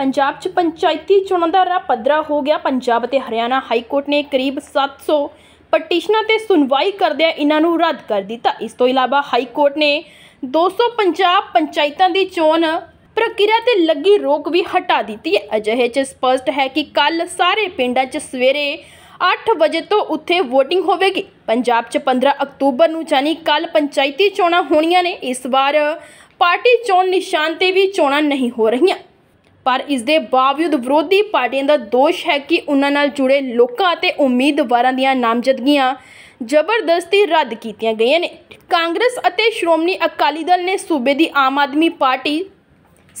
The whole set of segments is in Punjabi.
ਪੰਜਾਬ 'ਚ ਪੰਚਾਇਤੀ ਚੋਣਾਂ ਦਾ ਰਾ ਪੱਧਰਾ ਹੋ ਗਿਆ ਪੰਜਾਬ ਤੇ ਹਰਿਆਣਾ ਹਾਈ ਕੋਰਟ ਨੇ ਕਰੀਬ 700 ਪਟੀਸ਼ਨਾਂ ਤੇ ਸੁਣਵਾਈ ਕਰਦਿਆਂ ਇਹਨਾਂ ਨੂੰ ਰੱਦ ਕਰ ਦਿੱਤਾ ਇਸ ਤੋਂ ਇਲਾਵਾ ਹਾਈ ਕੋਰਟ ਨੇ 250 ਪੰਚਾਇਤਾਂ ਦੀ ਚੋਣ ਪ੍ਰਕਿਰਿਆ ਤੇ ਲੱਗੀ ਰੋਕ ਵੀ ਹਟਾ ਦਿੱਤੀ ਹੈ ਅਜਿਹੇ 'ਚ ਸਪਸ਼ਟ ਹੈ ਕਿ ਕੱਲ ਸਾਰੇ ਪਿੰਡਾਂ 'ਚ ਸਵੇਰੇ 8 ਵਜੇ ਤੋਂ ਉੱਥੇ VOTING ਹੋਵੇਗੀ ਪੰਜਾਬ 'ਚ 15 ਅਕਤੂਬਰ ਨੂੰ ਜਾਨੀ ਕੱਲ ਪੰਚਾਇਤੀ ਚੋਣਾਂ ਹੋਣੀਆਂ ਨੇ ਇਸ ਵਾਰ ਪਾਰਟੀ ਚੋਣ ਨਿਸ਼ਾਨ ਤੇ ਵੀ ਚੋਣਾਂ ਨਹੀਂ ਹੋ ਰਹੀਆਂ ਪਰ ਇਸ ਦੇ ਬਾਵਜੂਦ ਵਿਰੋਧੀ ਪਾਰਟੀਆਂ ਦਾ ਦੋਸ਼ ਹੈ ਕਿ ਉਹਨਾਂ ਨਾਲ ਜੁੜੇ ਲੋਕਾਂ ਅਤੇ ਉਮੀਦਵਾਰਾਂ ਦੀਆਂ ਨਾਮਜ਼ਦਗੀਆਂ ਜ਼ਬਰਦਸਤੀ ਰੱਦ ਕੀਤੀਆਂ ਗਈਆਂ ਨੇ ਕਾਂਗਰਸ ਅਤੇ ਸ਼੍ਰੋਮਣੀ ਅਕਾਲੀ ਦਲ ਨੇ ਸੂਬੇ ਦੀ ਆਮ ਆਦਮੀ ਪਾਰਟੀ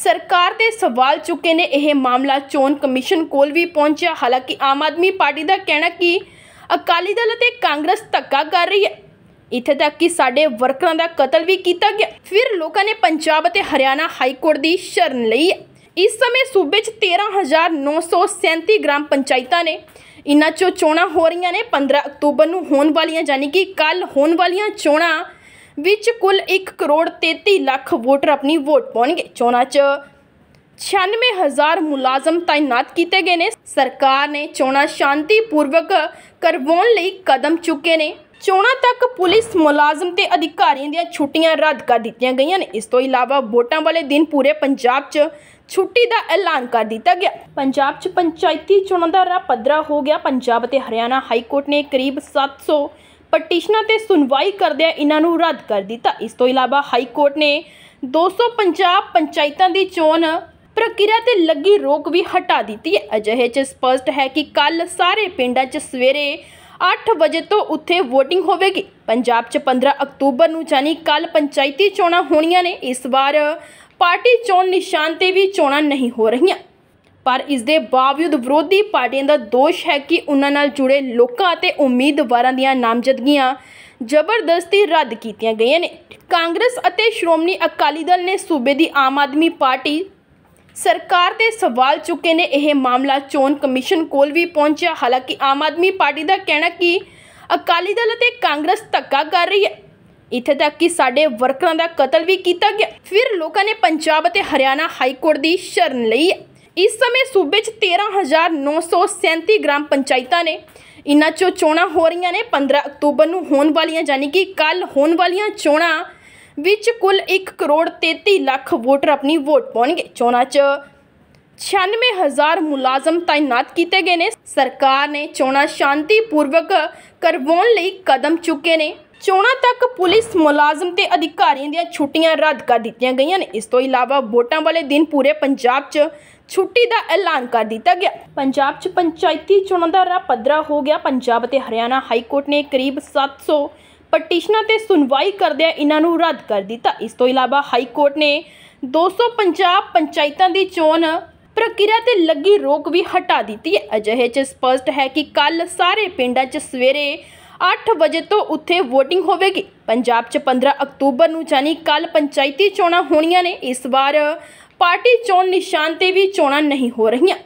ਸਰਕਾਰ ਤੇ ਸਵਾਲ ਚੁੱਕੇ ਨੇ ਇਹ ਮਾਮਲਾ ਚੋਣ ਕਮਿਸ਼ਨ ਕੋਲ ਵੀ ਪਹੁੰਚਿਆ ਹਾਲਾਂਕਿ ਆਮ ਆਦਮੀ ਪਾਰਟੀ ਦਾ ਕਹਿਣਾ ਕਿ ਅਕਾਲੀ ਦਲ ਅਤੇ ਕਾਂਗਰਸ ਧੱਕਾ ਕਰ ਰਹੀ ਹੈ ਇਥੇ ਤੱਕ ਕਿ ਸਾਡੇ ਵਰਕਰਾਂ ਦਾ ਕਤਲ ਵੀ ਕੀਤਾ ਗਿਆ ਫਿਰ ਲੋਕਾਂ ਨੇ ਪੰਜਾਬ ਅਤੇ ਹਰਿਆਣਾ ਹਾਈ ਕੋਰਟ ਦੀ ਸ਼ਰਨ ਲਈ ਇਸ ਸਮੇਂ ਸੂਬੇ 'ਚ 13937 ਗ੍ਰਾਮ ਪੰਚਾਇਤਾਂ ਨੇ ਇਨ੍ਹਾਂ 'ਚੋਂ ਚੋਣਾਂ ਹੋ ਰਹੀਆਂ ਨੇ 15 ਅਕਤੂਬਰ ਨੂੰ ਹੋਣ ਵਾਲੀਆਂ ਯਾਨੀ ਕਿ ਕੱਲ ਹੋਣ ਵਾਲੀਆਂ ਚੋਣਾਂ ਵਿੱਚ ਕੁੱਲ 1 ਕਰੋੜ 33 ਲੱਖ ਵੋਟਰ ਆਪਣੀ ਵੋਟ ਪਾਉਣਗੇ ਚੋਣਾਂ 'ਚ 96000 ਮੁਲਾਜ਼ਮ ਤਾਇਨਾਤ ਕੀਤੇ ਗਏ ਨੇ ਸਰਕਾਰ ਨੇ ਚੋਣਾਂ ਸ਼ਾਂਤੀਪੂਰਵਕ ਕਰਵਾਉਣ ਲਈ ਕਦਮ ਚੁੱਕੇ ਨੇ ਚੋਣਾਂ ਤੱਕ ਪੁਲਿਸ ਮੁਲਾਜ਼ਮ ਤੇ ਅਧਿਕਾਰੀਆਂ ਦੀਆਂ ਛੁੱਟੀਆਂ ਰੱਦ ਕਰ ਦਿੱਤੀਆਂ ਗਈਆਂ ਨੇ ਇਸ ਤੋਂ ਇਲਾਵਾ ਵੋਟਾਂ ਵਾਲੇ ਦਿਨ ਪੂਰੇ ਪੰਜਾਬ 'ਚ ਛੁੱਟੀ ਦਾ ਐਲਾਨ ਕਰ ਦਿੱਤਾ ਗਿਆ ਪੰਜਾਬ 'ਚ ਪੰਚਾਇਤੀ ਚੋਣਾਂ ਦਾ ਰਾਹ ਪੱਧਰਾ ਹੋ ਗਿਆ ਪੰਜਾਬ ਅਤੇ ਹਰਿਆਣਾ ਹਾਈ ਕੋਰਟ ਨੇ ਕਰੀਬ 700 ਪਟੀਸ਼ਨਾਂ ਤੇ ਸੁਣਵਾਈ ਕਰਦਿਆਂ ਇਹਨਾਂ ਨੂੰ ਰੱਦ ਕਰ ਦਿੱਤਾ ਇਸ ਤੋਂ ਇਲਾਵਾ ਹਾਈ ਕੋਰਟ ਨੇ 250 ਪੰਚਾਇਤਾਂ ਦੀ ਚੋਣ ਪ੍ਰਕਿਰਿਆ ਤੇ ਲੱਗੀ ਰੋਕ ਵੀ ਹਟਾ ਦਿੱਤੀ ਹੈ ਅਜਿਹੇ 'ਚ ਸਪਸ਼ਟ ਹੈ ਕਿ ਕੱਲ ਸਾਰੇ ਪਿੰਡਾਂ 'ਚ ਸਵੇਰੇ 8 ਵਜੇ ਤੋਂ ਉੱਥੇ VOTING ਹੋਵੇਗੀ ਪੰਜਾਬ 'ਚ 15 ਅਕਤੂਬਰ ਨੂੰ ਜਾਨੀ ਕੱਲ ਪੰਚਾਇਤੀ ਚੋਣਾਂ ਹੋਣੀਆਂ ਨੇ ਇਸ ਵਾਰ ਪਾਰਟੀ ਚੋਣ ਨਿਸ਼ਾਨ ਤੇ ਵੀ ਚੋਣਾਂ ਨਹੀਂ ਹੋ ਰਹੀਆਂ ਪਰ ਇਸ ਦੇ ਬਾਵਜੂਦ ਵਿਰੋਧੀ ਪਾਰਟੀਆਂ ਦਾ ਦੋਸ਼ ਹੈ ਕਿ ਉਹਨਾਂ ਨਾਲ ਜੁੜੇ ਲੋਕਾਂ ਅਤੇ ਉਮੀਦਵਾਰਾਂ ਦੀਆਂ ਨਾਮਜ਼ਦਗੀਆਂ ਜ਼ਬਰਦਸਤੀ ਰੱਦ ਕੀਤੀਆਂ ਗਈਆਂ ਨੇ ਕਾਂਗਰਸ ਅਤੇ ਸ਼੍ਰੋਮਣੀ ਅਕਾਲੀ ਦਲ ਨੇ ਸੂਬੇ ਦੀ ਆਮ ਆਦਮੀ ਪਾਰਟੀ ਸਰਕਾਰ ਦੇ ਸਵਾਲ ਚੁੱਕੇ ਨੇ ਇਹ ਮਾਮਲਾ ਚੋਣ ਕਮਿਸ਼ਨ ਕੋਲ ਵੀ ਪਹੁੰਚਿਆ ਹਾਲਾਂਕਿ ਆਮ ਆਦਮੀ ਪਾਰਟੀ ਦਾ ਕਹਿਣਾ ਕਿ ਅਕਾਲੀ ਦਲ ਅਤੇ ਕਾਂਗਰਸ ਧੱਕਾ ਕਰ ਰਹੀ ਹੈ ਇੱਥੇ ਤੱਕ ਕਿ ਸਾਡੇ ਵਰਕਰਾਂ ਦਾ ਕਤਲ ਵੀ ਕੀਤਾ ਗਿਆ ਫਿਰ ਲੋਕਾਂ ਨੇ ਪੰਜਾਬ ਅਤੇ ਹਰਿਆਣਾ ਹਾਈ ਕੋਰਟ ਦੀ ਸ਼ਰਨ ਲਈ ਇਸ ਸਮੇਂ ਸੂਬੇ 'ਚ 13937 ਗ੍ਰਾਮ ਪੰਚਾਇਤਾਂ ਨੇ ਇਨਾਂ ਚੋਣਾਂ ਹੋ ਰਹੀਆਂ ਨੇ 15 ਅਕਤੂਬਰ ਨੂੰ ਹੋਣ ਵਾਲੀਆਂ ਯਾਨੀ ਕਿ ਕੱਲ ਹੋਣ ਵਾਲੀਆਂ ਚੋਣਾਂ ਵਿੱਚ ਕੁੱਲ 1 ਕਰੋੜ 33 ਲੱਖ ਵੋਟਰ ਆਪਣੀ ਵੋਟ ਪਾਉਣਗੇ ਚੋਣਾਂ 'ਚ 96000 ਮੁਲਾਜ਼ਮ ਤਾਇਨਾਤ ਕੀਤੇ ਗਏ ਨੇ ਸਰਕਾਰ ਨੇ ਚੋਣਾਂ ਸ਼ਾਂਤੀਪੂਰਵਕ ਕਰਵਾਉਣ ਲਈ ਕਦਮ ਚੁੱਕੇ ਨੇ ਚੋਣਾਂ ਤੱਕ ਪੁਲਿਸ ਮੁਲਾਜ਼ਮ ਤੇ ਅਧਿਕਾਰੀਆਂ ਦੀਆਂ ਛੁੱਟੀਆਂ ਰੱਦ ਕਰ ਦਿੱਤੀਆਂ ਗਈਆਂ ਨੇ ਇਸ ਤੋਂ ਇਲਾਵਾ ਵੋਟਾਂ ਵਾਲੇ ਦਿਨ ਪੂਰੇ ਪੰਜਾਬ 'ਚ ਛੁੱਟੀ ਦਾ ਐਲਾਨ ਕਰ ਦਿੱਤਾ ਗਿਆ ਪੰਜਾਬ 'ਚ ਪੰਚਾਇਤੀ ਚੋਣਾਂ ਦਾ ਰਾਹ ਪੱਧਰਾ ਹੋ ਗਿਆ ਪੰਜਾਬ ਅਤੇ ਹਰਿਆਣਾ ਹਾਈ ਕੋਰਟ ਨੇ ਕਰੀਬ 700 ਪਟੀਸ਼ਨਾਂ ਤੇ ਸੁਣਵਾਈ ਕਰਦਿਆਂ ਇਹਨਾਂ ਨੂੰ ਰੱਦ ਕਰ ਦਿੱਤਾ ਇਸ ਤੋਂ ਇਲਾਵਾ ਹਾਈ ਕੋਰਟ ਨੇ 250 ਪੰਚਾਇਤਾਂ ਦੀ ਚੋਣ ਪ੍ਰਕਿਰਿਆ ਤੇ ਲੱਗੀ ਰੋਕ ਵੀ ਹਟਾ ਦਿੱਤੀ ਹੈ ਅਜਿਹੇ 'ਚ ਸਪਸ਼ਟ ਹੈ ਕਿ ਕੱਲ ਸਾਰੇ ਪਿੰਡਾਂ 'ਚ ਸਵੇਰੇ 8 ਵਜੇ ਤੋਂ ਉੱਥੇ VOTING ਹੋਵੇਗੀ ਪੰਜਾਬ 'ਚ 15 ਅਕਤੂਬਰ ਨੂੰ ਜਾਨੀ ਕੱਲ ਪੰਚਾਇਤੀ ਚੋਣਾਂ ਹੋਣੀਆਂ ਨੇ ਇਸ ਵਾਰ ਪਾਰਟੀ ਚੋਣ ਨਿਸ਼ਾਨ ਤੇ ਵੀ ਚੋਣਾਂ ਨਹੀਂ ਹੋ ਰਹੀਆਂ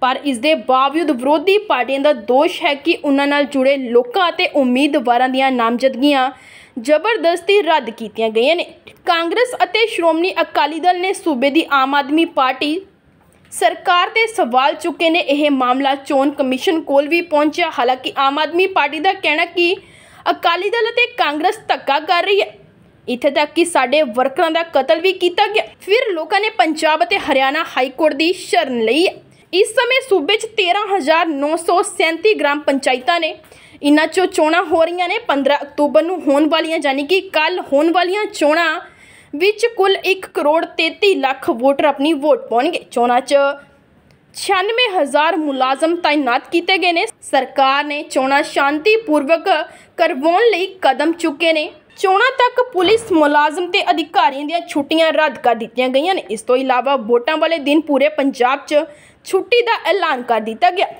ਪਰ ਇਸ ਦੇ ਬਾਵਜੂਦ ਵਿਰੋਧੀ ਪਾਰਟੀਆਂ ਦਾ ਦੋਸ਼ ਹੈ ਕਿ ਉਹਨਾਂ ਨਾਲ ਜੁੜੇ ਲੋਕਾਂ ਅਤੇ ਉਮੀਦਵਾਰਾਂ ਦੀਆਂ ਨਾਮਜ਼ਦਗੀਆਂ ਜ਼ਬਰਦਸਤੀ ਰੱਦ ਕੀਤੀਆਂ ਗਈਆਂ ਨੇ ਕਾਂਗਰਸ ਅਤੇ ਸ਼੍ਰੋਮਣੀ ਅਕਾਲੀ ਦਲ ਨੇ ਸੂਬੇ ਦੀ ਆਮ ਆਦਮੀ ਪਾਰਟੀ ਸਰਕਾਰ ਤੇ ਸਵਾਲ ਚੁੱਕੇ ਨੇ ਇਹ ਮਾਮਲਾ ਚੋਣ ਕਮਿਸ਼ਨ ਕੋਲ ਵੀ ਪਹੁੰਚਿਆ ਹਾਲਾਂਕਿ ਆਮ ਆਦਮੀ ਪਾਰਟੀ ਦਾ ਕਹਿਣਾ ਕਿ ਅਕਾਲੀ ਦਲ ਅਤੇ ਕਾਂਗਰਸ ਧੱਕਾ ਕਰ ਰਹੀ ਹੈ ਇਥੇ ਤੱਕ ਕਿ ਸਾਡੇ ਵਰਕਰਾਂ ਦਾ ਕਤਲ ਵੀ ਕੀਤਾ ਗਿਆ ਫਿਰ ਲੋਕਾਂ ਨੇ ਪੰਜਾਬ ਅਤੇ ਹਰਿਆਣਾ ਹਾਈ ਕੋਰਟ ਦੀ ਸ਼ਰਨ ਲਈ ਇਸ ਸਮੇਂ ਸੂਬੇ 'ਚ 13937 ਗ੍ਰਾਮ ਪੰਚਾਇਤਾਂ ਨੇ ਇਨ੍ਹਾਂ 'ਚੋਂ ਚੋਣਾਂ ਹੋ ਰਹੀਆਂ ਨੇ 15 ਅਕਤੂਬਰ ਨੂੰ ਹੋਣ ਵਾਲੀਆਂ ਯਾਨੀ ਕਿ ਕੱਲ ਹੋਣ ਵਾਲੀਆਂ ਚੋਣਾਂ ਵਿੱਚ ਕੁੱਲ 1 ਕਰੋੜ 33 ਲੱਖ ਵੋਟਰ ਆਪਣੀ ਵੋਟ ਪਾਉਣਗੇ ਚੋਣਾਂ 'ਚ 96000 ਮੁਲਾਜ਼ਮ ਤਾਇਨਾਤ ਕੀਤੇ ਗਏ ਨੇ ਸਰਕਾਰ ਨੇ ਚੋਣਾਂ ਸ਼ਾਂਤੀਪੂਰਵਕ ਕਰਵਾਉਣ ਲਈ ਕਦਮ ਚੁੱਕੇ ਨੇ ਚੋਣਾਂ ਤੱਕ ਪੁਲਿਸ ਮੁਲਾਜ਼ਮ ਤੇ ਅਧਿਕਾਰੀਆਂ ਦੀਆਂ ਛੁੱਟੀਆਂ ਰੱਦ ਕਰ ਦਿੱਤੀਆਂ ਗਈਆਂ ਨੇ ਇਸ ਤੋਂ ਇਲਾਵਾ ਵੋਟਾਂ ਵਾਲੇ ਦਿਨ ਪੂਰੇ ਪੰਜਾਬ 'ਚ ਛੁੱਟੀ ਦਾ ਐਲਾਨ ਕਰ ਦਿੱਤਾ ਗਿਆ